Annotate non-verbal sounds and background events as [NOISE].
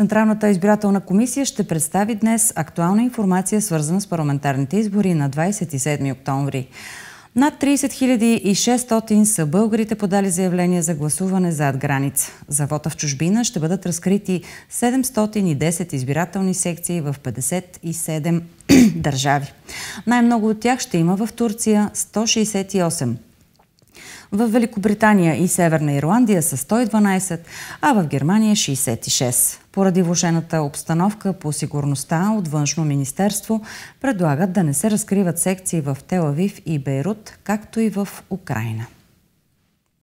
Централната избирателна комисия ще представи днес актуална информация, свързана с парламентарните избори на 27 октомври. Над 30 600 са българите подали заявление за гласуване зад граница. За вота в чужбина ще бъдат разкрити 710 избирателни секции в 57 [CLEARS THROAT] държави. Най-много от тях ще има в Турция 168 в Великобритания и Северна Ирландия са 112, а в Германия 66. Е Поради влушената обстановка по сигурността от Външно министерство предлагат да не се разкриват секции в Телавив и Бейрут, както и в Украина.